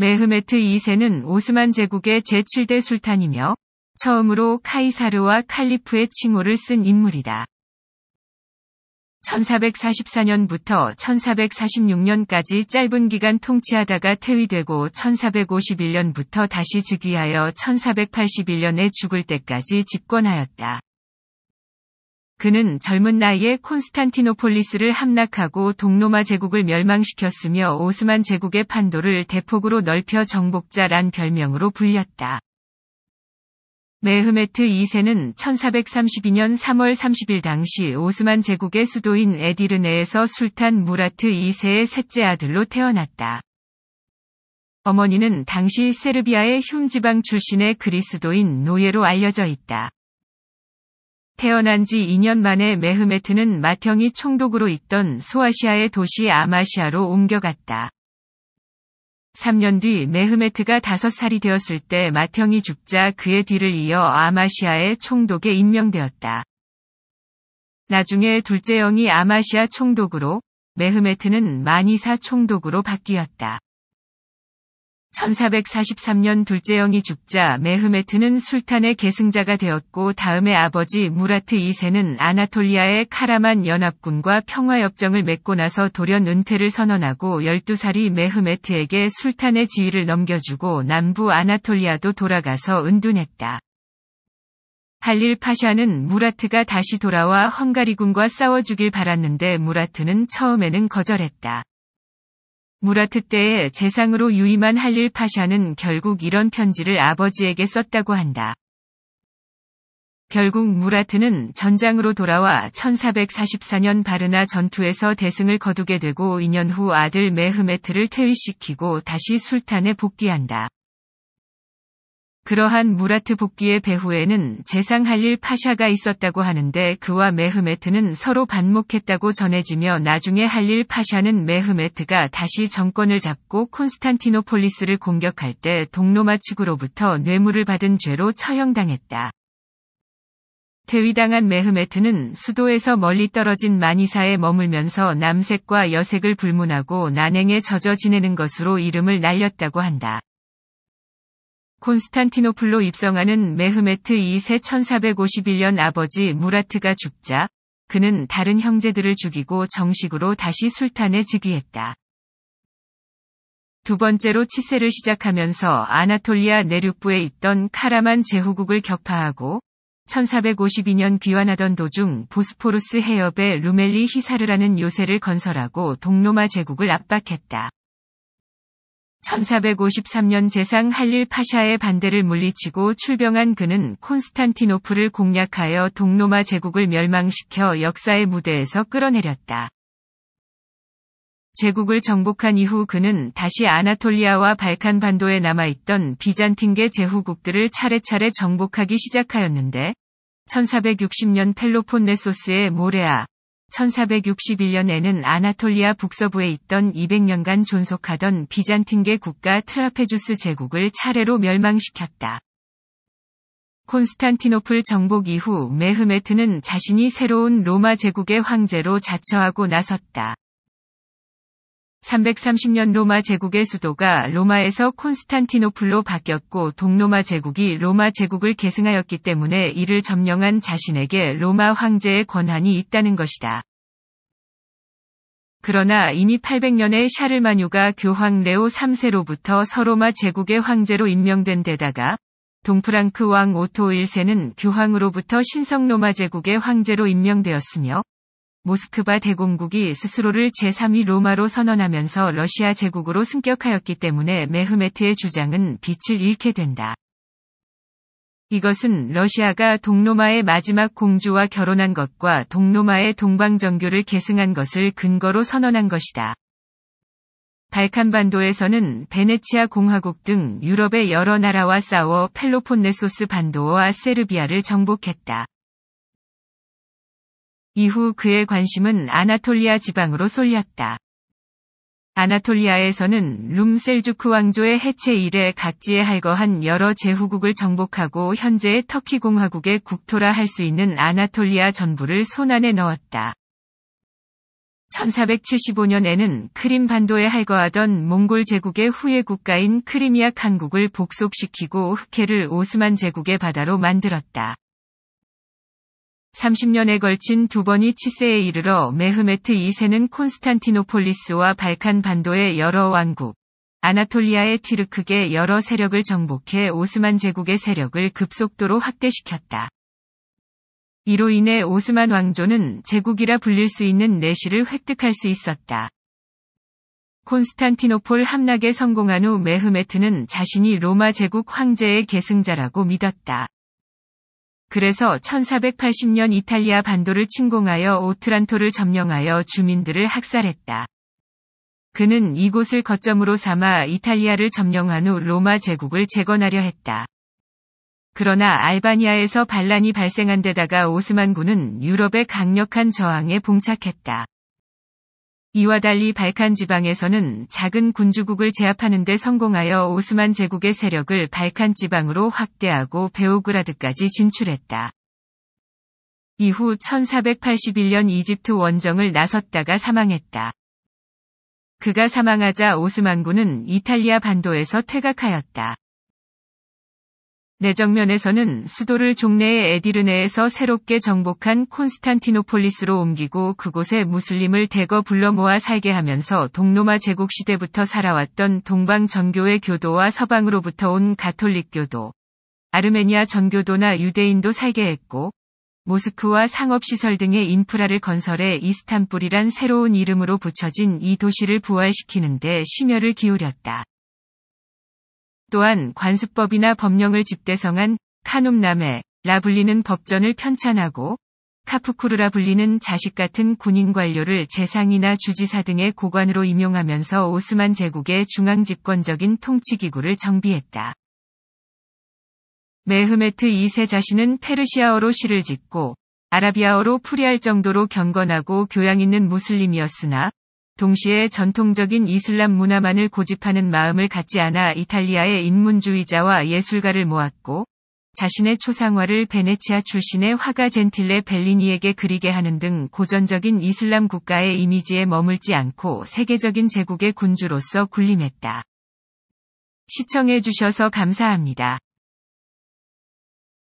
메흐메트 2세는 오스만 제국의 제7대 술탄이며 처음으로 카이사르와 칼리프의 칭호를 쓴 인물이다. 1444년부터 1446년까지 짧은 기간 통치하다가 퇴위되고 1451년부터 다시 즉위하여 1481년에 죽을 때까지 집권하였다. 그는 젊은 나이에 콘스탄티노폴리스를 함락하고 동로마 제국을 멸망시켰으며 오스만 제국의 판도를 대폭으로 넓혀 정복자란 별명으로 불렸다. 메흐메트 2세는 1432년 3월 30일 당시 오스만 제국의 수도인 에디르네에서 술탄 무라트 2세의 셋째 아들로 태어났다. 어머니는 당시 세르비아의 흉 지방 출신의 그리스도인 노예로 알려져 있다. 태어난 지 2년 만에 메흐메트는 마형이 총독으로 있던 소아시아의 도시 아마시아로 옮겨갔다. 3년 뒤 메흐메트가 5살이 되었을 때 마형이 죽자 그의 뒤를 이어 아마시아의 총독에 임명되었다. 나중에 둘째 영이 아마시아 총독으로 메흐메트는 마니사 총독으로 바뀌었다. 1443년 둘째 영이 죽자 메흐메트는 술탄의 계승자가 되었고 다음에 아버지 무라트 2세는 아나톨리아의 카라만 연합군과 평화협정을 맺고 나서 돌연 은퇴를 선언하고 12살이 메흐메트에게 술탄의 지위를 넘겨주고 남부 아나톨리아도 돌아가서 은둔했다. 할릴 파샤는 무라트가 다시 돌아와 헝가리군과 싸워 주길 바랐는데 무라트는 처음에는 거절했다. 무라트 때의 재상으로 유임한 할릴 파샤는 결국 이런 편지를 아버지에게 썼다고 한다. 결국 무라트는 전장으로 돌아와 1444년 바르나 전투에서 대승을 거두게 되고 2년 후 아들 메흐메트를 퇴위시키고 다시 술탄에 복귀한다. 그러한 무라트 복귀의 배후에는 재상 할릴 파샤가 있었다고 하는데 그와 메흐메트는 서로 반목했다고 전해지며 나중에 할릴 파샤는 메흐메트가 다시 정권을 잡고 콘스탄티노폴리스를 공격할 때 동로마 측으로부터 뇌물을 받은 죄로 처형당했다. 퇴위당한 메흐메트는 수도에서 멀리 떨어진 마니사에 머물면서 남색과 여색을 불문하고 난행에 젖어 지내는 것으로 이름을 날렸다고 한다. 콘스탄티노플로 입성하는 메흐메트 2세 1451년 아버지 무라트가 죽자 그는 다른 형제들을 죽이고 정식으로 다시 술탄에 즉위했다. 두 번째로 치세를 시작하면서 아나톨리아 내륙부에 있던 카라만 제후국을 격파하고 1452년 귀환하던 도중 보스포루스 해협에 루멜리 히사르라는 요새를 건설하고 동로마 제국을 압박했다. 1453년 재상 할릴 파샤의 반대를 물리치고 출병한 그는 콘스탄티노프를 공략하여 동로마 제국을 멸망시켜 역사의 무대에서 끌어내렸다. 제국을 정복한 이후 그는 다시 아나톨리아와 발칸 반도에 남아있던 비잔틴계 제후국들을 차례차례 정복하기 시작하였는데 1460년 펠로폰네소스의 모레아, 1461년에는 아나톨리아 북서부에 있던 200년간 존속하던 비잔틴계 국가 트라페주스 제국을 차례로 멸망시켰다. 콘스탄티노플 정복 이후 메흐메트는 자신이 새로운 로마 제국의 황제로 자처하고 나섰다. 330년 로마 제국의 수도가 로마에서 콘스탄티노플로 바뀌었고 동로마 제국이 로마 제국을 계승하였기 때문에 이를 점령한 자신에게 로마 황제의 권한이 있다는 것이다. 그러나 이미 800년에 샤를마뉴가 교황 레오 3세로부터 서로마 제국의 황제로 임명된 데다가 동프랑크 왕 오토 1세는 교황으로부터 신성로마 제국의 황제로 임명되었으며 모스크바 대공국이 스스로를 제3위 로마로 선언하면서 러시아 제국으로 승격하였기 때문에 메흐메트의 주장은 빛을 잃게 된다. 이것은 러시아가 동로마의 마지막 공주와 결혼한 것과 동로마의 동방정교를 계승한 것을 근거로 선언한 것이다. 발칸반도에서는 베네치아 공화국 등 유럽의 여러 나라와 싸워 펠로폰네소스 반도와 세르비아를 정복했다. 이후 그의 관심은 아나톨리아 지방으로 쏠렸다. 아나톨리아에서는 룸셀주크 왕조의 해체 이래 각지에 할거한 여러 제후국을 정복하고 현재의 터키 공화국의 국토라 할 수 있는 아나톨리아 전부를 손안에 넣었다. 1475년에는 크림 반도에 할거하던 몽골 제국의 후예 국가인 크리미아 칸국을 복속시키고 흑해를 오스만 제국의 바다로 만들었다. 30년에 걸친 두 번이 치세에 이르러 메흐메트 2세는 콘스탄티노폴리스와 발칸 반도의 여러 왕국, 아나톨리아의 튀르크계 여러 세력을 정복해 오스만 제국의 세력을 급속도로 확대시켰다. 이로 인해 오스만 왕조는 제국이라 불릴 수 있는 내실을 획득할 수 있었다. 콘스탄티노폴 함락에 성공한 후 메흐메트는 자신이 로마 제국 황제의 계승자라고 믿었다. 그래서 1480년 이탈리아 반도를 침공하여 오트란토를 점령하여 주민들을 학살했다. 그는 이곳을 거점으로 삼아 이탈리아를 점령한 후 로마 제국을 재건하려 했다. 그러나 알바니아에서 반란이 발생한 데다가 오스만군은 유럽의 강력한 저항에 봉착했다. 이와 달리 발칸 지방에서는 작은 군주국을 제압하는 데 성공하여 오스만 제국의 세력을 발칸 지방으로 확대하고 베오그라드까지 진출했다. 이후 1481년 이집트 원정을 나섰다가 사망했다. 그가 사망하자 오스만군은 이탈리아 반도에서 퇴각하였다. 내정면에서는 수도를 종래의 에디르네에서 새롭게 정복한 콘스탄티노폴리스로 옮기고 그곳에 무슬림을 대거 불러 모아 살게 하면서 동로마 제국 시대부터 살아왔던 동방 전교의 교도와 서방으로부터 온 가톨릭 교도, 아르메니아 전교도나 유대인도 살게 했고, 모스크와 상업시설 등의 인프라를 건설해 이스탄불이란 새로운 이름으로 붙여진 이 도시를 부활시키는데 심혈을 기울였다. 또한 관습법이나 법령을 집대성한 카눔남에 라 불리는 법전을 편찬하고 카프쿠르라 불리는 자식 같은 군인 관료를 재상이나 주지사 등의 고관으로 임용하면서 오스만 제국의 중앙 집권적인 통치기구를 정비했다. 메흐메트 2세 자신은 페르시아어로 시를 짓고 아라비아어로 풀이할 정도로 경건하고 교양 있는 무슬림이었으나 동시에 전통적인 이슬람 문화만을 고집하는 마음을 갖지 않아 이탈리아의 인문주의자와 예술가를 모았고 자신의 초상화를 베네치아 출신의 화가 젠틸레 벨리니에게 그리게 하는 등 고전적인 이슬람 국가의 이미지에 머물지 않고 세계적인 제국의 군주로서 군림했다. 시청해주셔서 감사합니다.